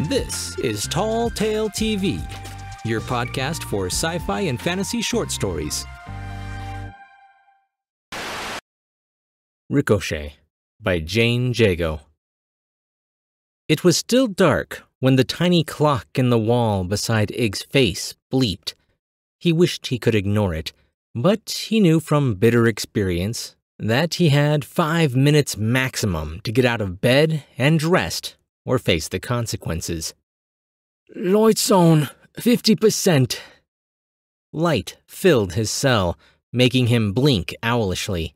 This is Tall Tale TV, your podcast for sci fi and fantasy short stories. Ricochet by Jane Jago. It was still dark when the tiny clock in the wall beside Ig's face bleeped. He wished he could ignore it, but he knew from bitter experience that he had five minutes maximum to get out of bed and dressed or face the consequences. Lloydson. 50%. Light filled his cell, making him blink owlishly.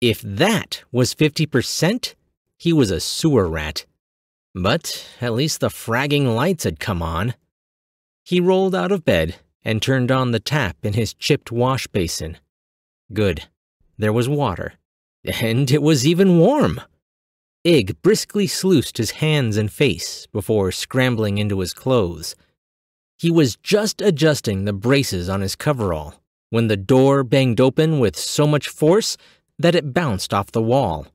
If that was 50%, he was a sewer rat. But at least the fragging lights had come on. He rolled out of bed and turned on the tap in his chipped wash basin. Good. There was water. And it was even warm. Ig briskly sluiced his hands and face before scrambling into his clothes. He was just adjusting the braces on his coverall when the door banged open with so much force that it bounced off the wall.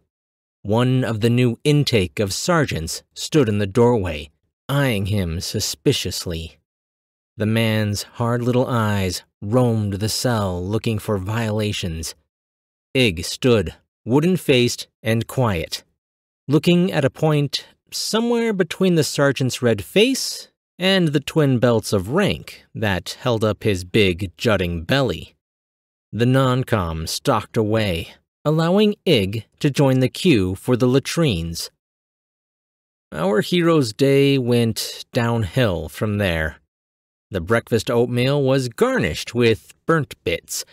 One of the new intake of sergeants stood in the doorway, eyeing him suspiciously. The man's hard little eyes roamed the cell looking for violations. Ig stood, wooden-faced and quiet, looking at a point somewhere between the sergeant's red face and the twin belts of rank that held up his big, jutting belly. The non-com stalked away, allowing Ig to join the queue for the latrines. Our hero's day went downhill from there. The breakfast oatmeal was garnished with burnt bits,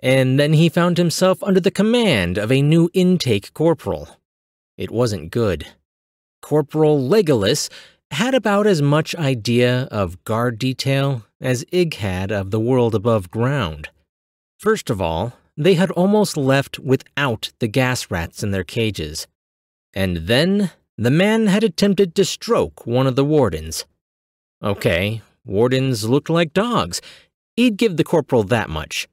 and then he found himself under the command of a new intake corporal it wasn't good. Corporal Legolas had about as much idea of guard detail as Ig had of the world above ground. First of all, they had almost left without the gas rats in their cages. And then, the man had attempted to stroke one of the wardens. Okay, wardens looked like dogs. He'd give the corporal that much.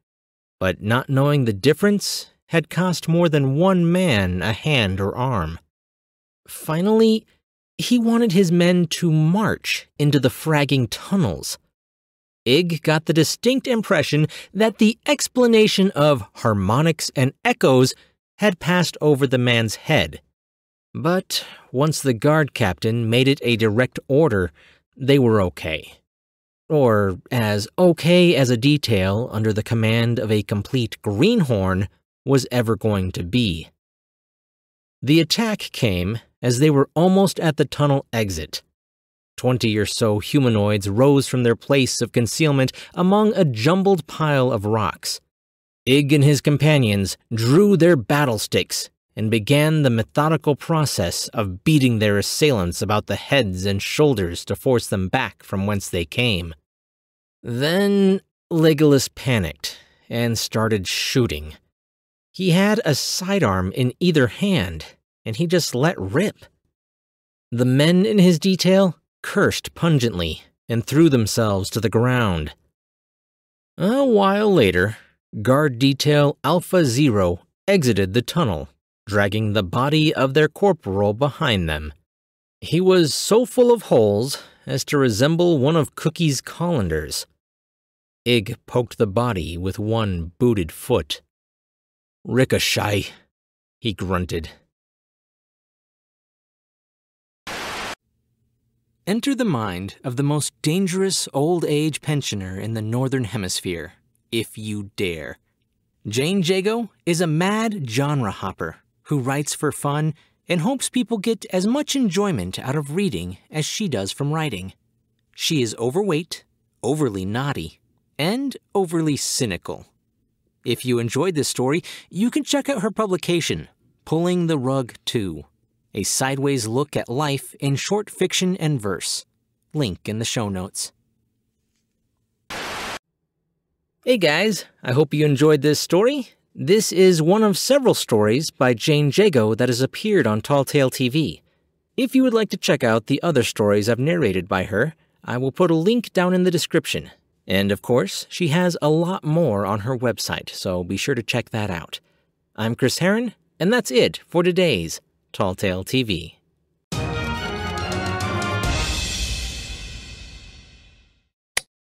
But not knowing the difference, had cost more than one man a hand or arm. Finally, he wanted his men to march into the fragging tunnels. Ig got the distinct impression that the explanation of harmonics and echoes had passed over the man's head. But once the guard captain made it a direct order, they were okay. Or as okay as a detail under the command of a complete greenhorn was ever going to be. The attack came as they were almost at the tunnel exit. Twenty or so humanoids rose from their place of concealment among a jumbled pile of rocks. Ig and his companions drew their battle sticks and began the methodical process of beating their assailants about the heads and shoulders to force them back from whence they came. Then Legolas panicked and started shooting. He had a sidearm in either hand, and he just let rip. The men in his detail cursed pungently and threw themselves to the ground. A while later, guard detail Alpha Zero exited the tunnel, dragging the body of their corporal behind them. He was so full of holes as to resemble one of Cookie's colanders. Ig poked the body with one booted foot. Ricochet, he grunted. Enter the mind of the most dangerous old age pensioner in the Northern Hemisphere, if you dare. Jane Jago is a mad genre hopper who writes for fun and hopes people get as much enjoyment out of reading as she does from writing. She is overweight, overly naughty, and overly cynical. If you enjoyed this story, you can check out her publication, Pulling the Rug 2, a sideways look at life in short fiction and verse. Link in the show notes. Hey guys, I hope you enjoyed this story. This is one of several stories by Jane Jago that has appeared on Tall Tale TV. If you would like to check out the other stories I've narrated by her, I will put a link down in the description. And of course, she has a lot more on her website, so be sure to check that out. I'm Chris Herron, and that's it for today's Tall Tale TV.